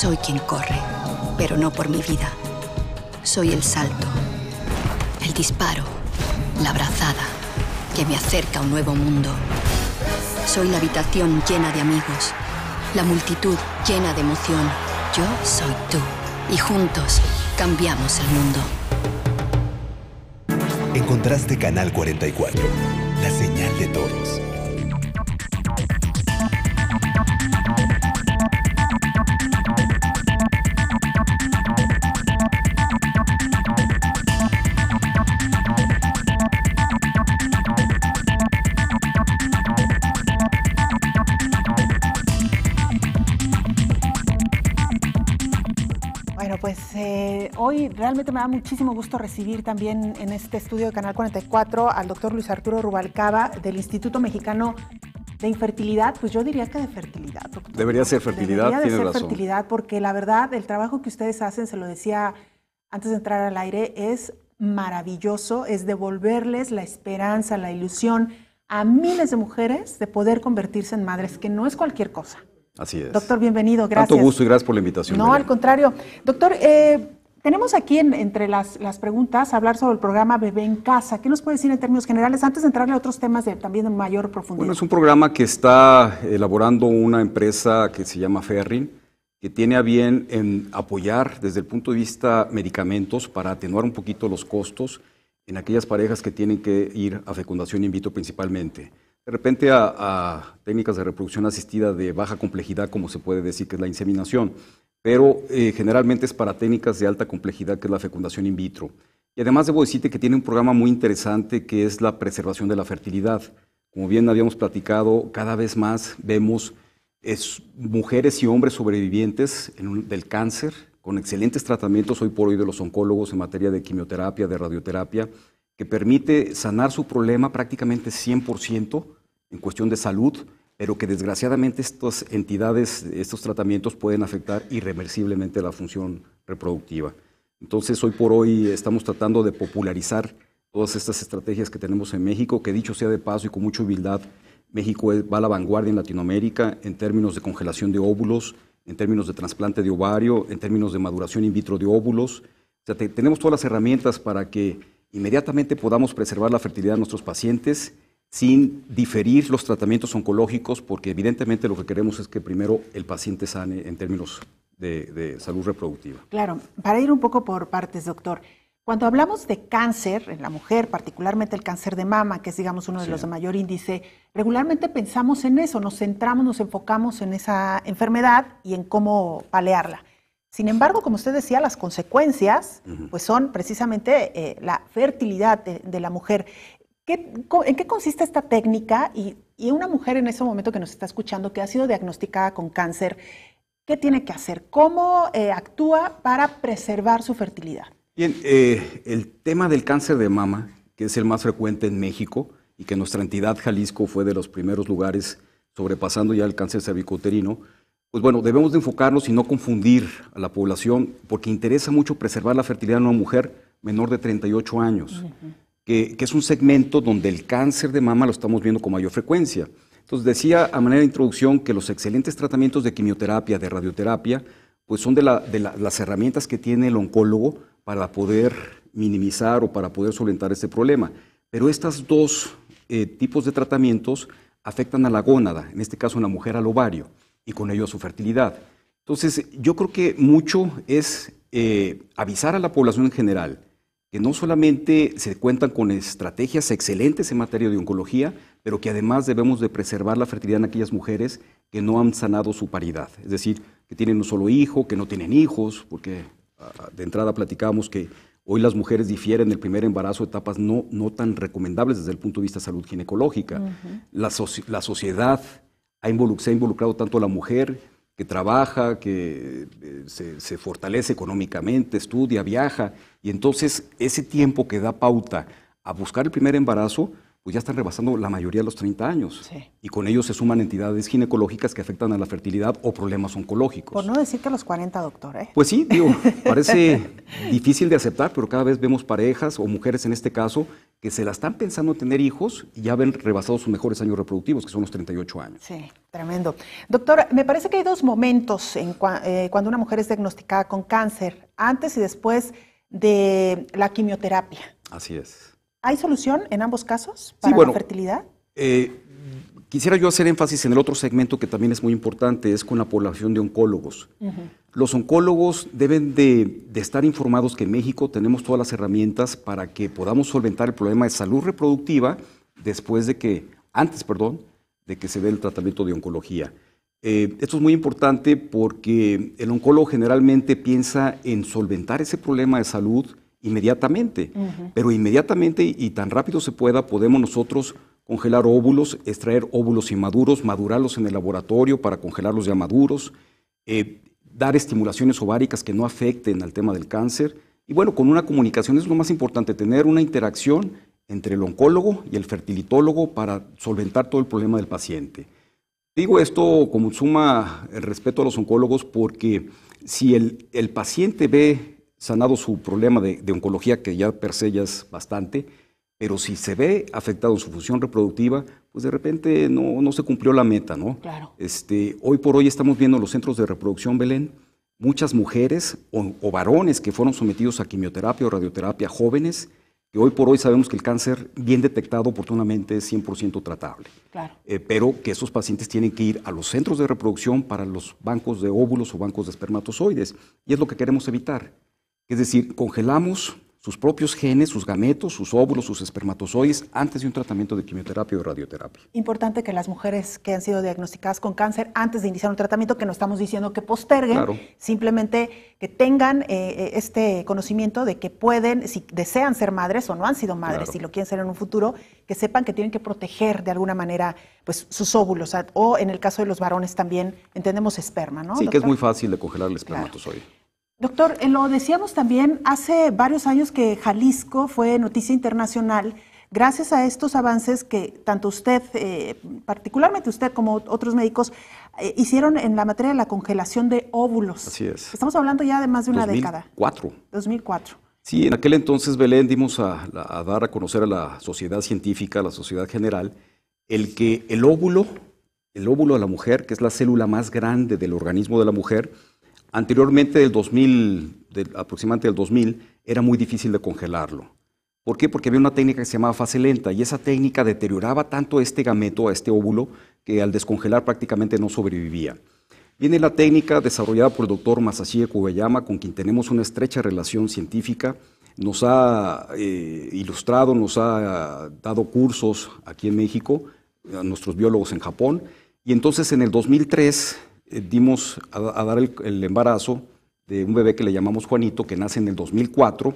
Soy quien corre, pero no por mi vida. Soy el salto, el disparo, la abrazada que me acerca a un nuevo mundo. Soy la habitación llena de amigos, la multitud llena de emoción. Yo soy tú y juntos cambiamos el mundo. Encontraste Canal 44, la señal de todos. Bueno, pues eh, hoy realmente me da muchísimo gusto recibir también en este estudio de Canal 44 al doctor Luis Arturo Rubalcaba del Instituto Mexicano de Infertilidad. Pues yo diría que de fertilidad. Doctor. Debería ser fertilidad, Debería de ser fertilidad porque la verdad el trabajo que ustedes hacen, se lo decía antes de entrar al aire, es maravilloso, es devolverles la esperanza, la ilusión a miles de mujeres de poder convertirse en madres, que no es cualquier cosa. Así es. Doctor, bienvenido, gracias. Tanto gusto y gracias por la invitación. No, al contrario. Doctor, eh, tenemos aquí entre las, preguntas hablar sobre el programa Bebé en Casa. ¿Qué nos puede decir en términos generales antes de entrarle a otros temas de, también de mayor profundidad? Bueno, es un programa que está elaborando una empresa que se llama Ferrin, que tiene a bien en apoyar desde el punto de vista medicamentos para atenuar un poquito los costos en aquellas parejas que tienen que ir a fecundación in vitro principalmente de repente a, técnicas de reproducción asistida de baja complejidad, como se puede decir que es la inseminación, pero eh, generalmente es para técnicas de alta complejidad, que es la fecundación in vitro. Y además debo decirte que tiene un programa muy interesante que es la preservación de la fertilidad. Como bien habíamos platicado, cada vez más vemos es, mujeres y hombres sobrevivientes del cáncer, con excelentes tratamientos hoy por hoy de los oncólogos en materia de quimioterapia, de radioterapia, que permite sanar su problema prácticamente 100% en cuestión de salud, pero que desgraciadamente estas entidades, estos tratamientos pueden afectar irreversiblemente la función reproductiva. Entonces, hoy por hoy estamos tratando de popularizar todas estas estrategias que tenemos en México, que dicho sea de paso y con mucha humildad, México va a la vanguardia en Latinoamérica en términos de congelación de óvulos, en términos de trasplante de ovario, en términos de maduración in vitro de óvulos. tenemos todas las herramientas para que inmediatamente podamos preservar la fertilidad de nuestros pacientes sin diferir los tratamientos oncológicos, porque evidentemente lo que queremos es que primero el paciente sane en términos de, salud reproductiva. Claro, para ir un poco por partes, doctor. Cuando hablamos de cáncer en la mujer, particularmente el cáncer de mama, que es digamos uno de los de mayor índice, regularmente pensamos en eso, nos centramos, nos enfocamos en esa enfermedad y en cómo palearla. Sin embargo, como usted decía, las consecuencias pues son precisamente eh, la fertilidad de la mujer. ¿En qué consiste esta técnica? Y, una mujer en ese momento que nos está escuchando, que ha sido diagnosticada con cáncer, ¿qué tiene que hacer? ¿Cómo eh, actúa para preservar su fertilidad? Bien, eh, el tema del cáncer de mama, que es el más frecuente en México y que nuestra entidad Jalisco fue de los primeros lugares sobrepasando ya el cáncer cervicoterino, pues bueno, debemos de enfocarnos y no confundir a la población, porque interesa mucho preservar la fertilidad de una mujer menor de 38 años que, es un segmento donde el cáncer de mama lo estamos viendo con mayor frecuencia. Entonces decía a manera de introducción que los excelentes tratamientos de quimioterapia, de radioterapia, pues son de, las herramientas que tiene el oncólogo para poder minimizar o para poder solventar este problema. Pero estos dos eh, tipos de tratamientos afectan a la gónada, en este caso en la mujer al ovario, y con ello a su fertilidad. Entonces, yo creo que mucho es eh, avisar a la población en general que no solamente se cuentan con estrategias excelentes en materia de oncología, pero que además debemos de preservar la fertilidad en aquellas mujeres que no han sanado su paridad, es decir, que tienen un solo hijo, que no tienen hijos, porque ah, ah, de entrada platicamos que hoy las mujeres difieren el primer embarazo, etapas no, tan recomendables desde el punto de vista de salud ginecológica. la, sociedad se ha involucrado tanto a la mujer que trabaja, que eh, se, fortalece económicamente, estudia, viaja, y entonces ese tiempo que da pauta a buscar el primer embarazo, pues ya están rebasando la mayoría de los 30 años. Y con ellos se suman entidades ginecológicas que afectan a la fertilidad o problemas oncológicos. Por no decir que los 40, doctor. ¿eh? Pues sí, digo, parece difícil de aceptar, pero cada vez vemos parejas o mujeres en este caso que se la están pensando tener hijos y ya ven rebasado sus mejores años reproductivos, que son los 38 años. Sí, tremendo. Doctor, me parece que hay dos momentos en eh, cuando una mujer es diagnosticada con cáncer, antes y después de la quimioterapia. Así es. ¿Hay solución en ambos casos para la fertilidad? Eh, quisiera yo hacer énfasis en el otro segmento que también es muy importante, es con la población de oncólogos. Los oncólogos deben de, estar informados que en México tenemos todas las herramientas para que podamos solventar el problema de salud reproductiva después de que, antes, perdón, de que se dé el tratamiento de oncología. Eh, esto es muy importante porque el oncólogo generalmente piensa en solventar ese problema de salud inmediatamente, pero inmediatamente y tan rápido se pueda podemos nosotros congelar óvulos, extraer óvulos inmaduros, madurarlos en el laboratorio para congelarlos ya maduros. Eh, dar estimulaciones ováricas que no afecten al tema del cáncer. Y bueno, con una comunicación es lo más importante, tener una interacción entre el oncólogo y el fertilitólogo para solventar todo el problema del paciente. Digo esto como suma el eh, respeto a los oncólogos porque si el, paciente ve sanado su problema de, de, oncología, que ya per ya es bastante, pero si se ve afectado su función reproductiva, pues de repente no, se cumplió la meta, ¿no? Claro. Este, hoy por hoy estamos viendo en los centros de reproducción Belén, muchas mujeres o, varones que fueron sometidos a quimioterapia o radioterapia jóvenes, que hoy por hoy sabemos que el cáncer bien detectado oportunamente es 100% tratable. Claro. Eh, pero que esos pacientes tienen que ir a los centros de reproducción para los bancos de óvulos o bancos de espermatozoides. Y es lo que queremos evitar. Es decir, congelamos sus propios genes, sus gametos, sus óvulos, sus espermatozoides antes de un tratamiento de quimioterapia o radioterapia. Importante que las mujeres que han sido diagnosticadas con cáncer antes de iniciar un tratamiento, que no estamos diciendo que posterguen, simplemente que tengan eh, eh, este conocimiento de que pueden, si desean ser madres o no han sido madres, y si lo quieren ser en un futuro, que sepan que tienen que proteger de alguna manera pues, sus óvulos o en el caso de los varones también entendemos esperma, ¿no? Sí, que es muy fácil de congelar el espermatozoide. Doctor, eh, lo decíamos también hace varios años que Jalisco fue noticia internacional gracias a estos avances que tanto usted, eh, particularmente usted como otros médicos, eh, hicieron en la materia de la congelación de óvulos. Así es. Estamos hablando ya de más de una década. 2004. Sí, en aquel entonces, Belén, dimos a, a, dar a conocer a la sociedad científica, a la sociedad general, el que el óvulo, el óvulo de la mujer, que es la célula más grande del organismo de la mujer, Anteriormente, del 2000, aproximadamente del 2000, era muy difícil de congelarlo. ¿Por qué? Porque había una técnica que se llamaba fase lenta y esa técnica deterioraba tanto este gameto, a este óvulo, que al descongelar prácticamente no sobrevivía. Viene la técnica desarrollada por el doctor Masashi Kugayama, con quien tenemos una estrecha relación científica. Nos ha eh, ilustrado, nos ha dado cursos aquí en México, a nuestros biólogos en Japón. Y entonces en el 2003 eh, dimos a, dar el, embarazo de un bebé que le llamamos Juanito, que nace en el 2004,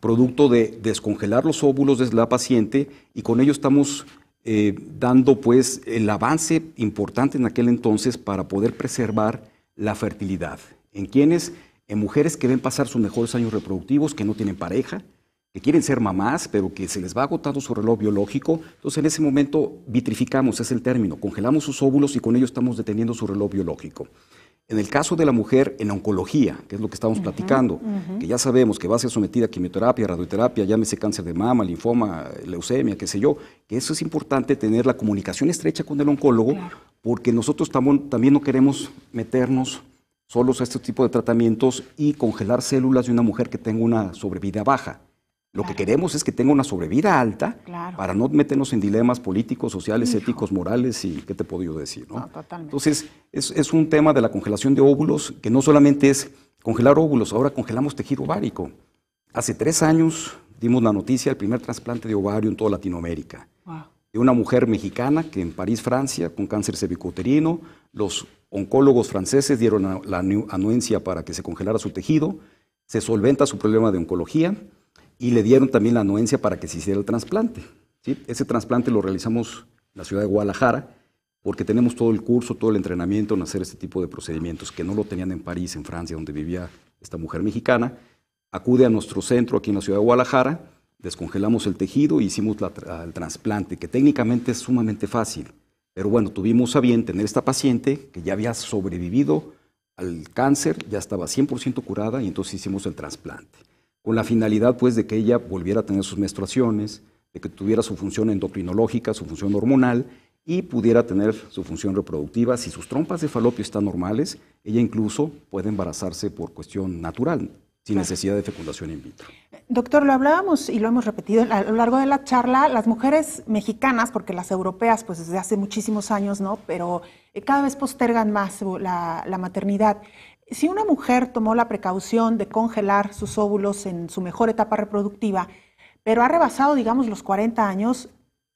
producto de descongelar los óvulos de la paciente y con ello estamos eh, dando pues el avance importante en aquel entonces para poder preservar la fertilidad. ¿En quienes En mujeres que ven pasar sus mejores años reproductivos, que no tienen pareja, que quieren ser mamás, pero que se les va agotando su reloj biológico. Entonces, en ese momento vitrificamos, es el término, congelamos sus óvulos y con ello estamos deteniendo su reloj biológico. En el caso de la mujer en oncología, que es lo que estamos platicando, que ya sabemos que va a ser sometida a quimioterapia, radioterapia, llámese cáncer de mama, linfoma, leucemia, qué sé yo, que eso es importante tener la comunicación estrecha con el oncólogo, porque nosotros también no queremos meternos solos a este tipo de tratamientos y congelar células de una mujer que tenga una sobrevida baja. Lo que queremos es que tenga una sobrevida alta para no meternos en dilemas políticos, sociales, éticos, morales y qué te puedo yo decir. ¿no? Entonces, es, un tema de la congelación de óvulos que no solamente es congelar óvulos, ahora congelamos tejido ovárico. Hace tres años dimos la noticia del primer trasplante de ovario en toda Latinoamérica. De una mujer mexicana que en París, Francia, con cáncer cervicouterino, los oncólogos franceses dieron la anuencia para que se congelara su tejido, se solventa su problema de oncología y le dieron también la anuencia para que se hiciera el trasplante. Ese trasplante lo realizamos en la ciudad de Guadalajara porque tenemos todo el curso, todo el entrenamiento en hacer este tipo de procedimientos que no lo tenían en París, en Francia, donde vivía esta mujer mexicana. Acude a nuestro centro aquí en la ciudad de Guadalajara, descongelamos el tejido y hicimos el trasplante, que técnicamente es sumamente fácil. Pero bueno, tuvimos a bien tener esta paciente que ya había sobrevivido al cáncer, ya estaba 100% curada y entonces hicimos el trasplante con la finalidad pues de que ella volviera a tener sus menstruaciones, de que tuviera su función endocrinológica, su función hormonal y pudiera tener su función reproductiva. Si sus trompas de falopio están normales, ella incluso puede embarazarse por cuestión natural, sin necesidad de fecundación in vitro. Doctor, lo hablábamos y lo hemos repetido a lo largo de la charla, las mujeres mexicanas, porque las europeas pues desde hace muchísimos años, ¿no? Pero eh, cada vez postergan más la, la maternidad. Si una mujer tomó la precaución de congelar sus óvulos en su mejor etapa reproductiva, pero ha rebasado, digamos, los 40 años,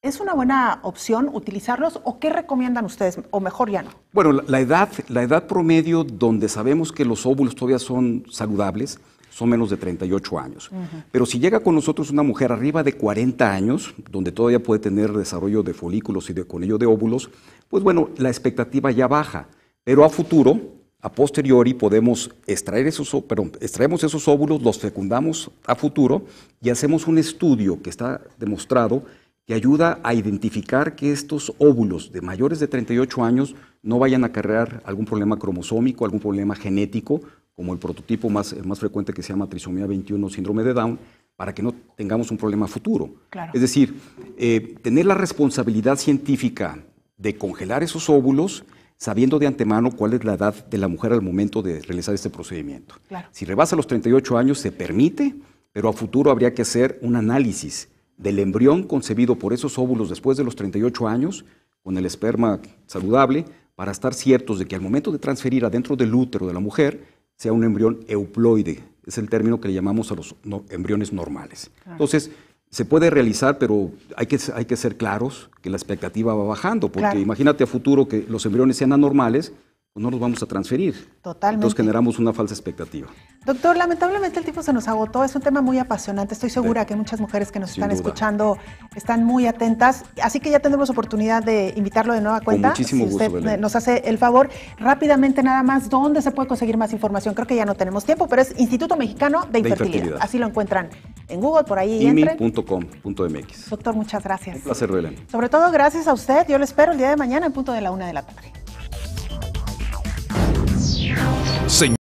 ¿Es una buena opción utilizarlos o qué recomiendan ustedes? O mejor ya no. Bueno, la, edad, la edad promedio donde sabemos que los óvulos todavía son saludables son menos de 38 años. Pero si llega con nosotros una mujer arriba de 40 años, donde todavía puede tener desarrollo de folículos y de, con ello de óvulos, pues bueno, la expectativa ya baja. Pero a futuro, a posteriori podemos extraer esos, perdón, extraemos esos óvulos, los fecundamos a futuro y hacemos un estudio que está demostrado que ayuda a identificar que estos óvulos de mayores de 38 años no vayan a cargar algún problema cromosómico, algún problema genético, como el prototipo más, más frecuente que se llama trisomía 21, síndrome de Down, para que no tengamos un problema futuro. Es decir, eh, tener la responsabilidad científica de congelar esos óvulos sabiendo de antemano cuál es la edad de la mujer al momento de realizar este procedimiento. Si rebasa los 38 años, se permite, pero a futuro habría que hacer un análisis del embrión concebido por esos óvulos después de los 38 años, con el esperma saludable, para estar ciertos de que al momento de transferir adentro del útero de la mujer sea un embrión euploide. Es el término que le llamamos a los embriones normales. Entonces, se puede realizar, pero hay que, hay que ser claros que la expectativa va bajando, porque imagínate a futuro que los embriones sean anormales pues no nos vamos a transferir. Totalmente. Nos generamos una falsa expectativa. Doctor, lamentablemente el tiempo se nos agotó. Es un tema muy apasionante. Estoy segura que muchas mujeres que nos están escuchando están muy atentas. Así que ya tendremos oportunidad de invitarlo de nueva cuenta. muchísimo si usted nos hace el favor. Rápidamente nada más, ¿dónde se puede conseguir más información? Creo que ya no tenemos tiempo, pero es Instituto Mexicano de Infertilidad. Así lo encuentran en Google, por ahí IMI.com.mx. Doctor, muchas gracias. Un placer, Belén. Sobre todo gracias a usted. Yo le espero el día de mañana en punto de la una de la tarde. Señor.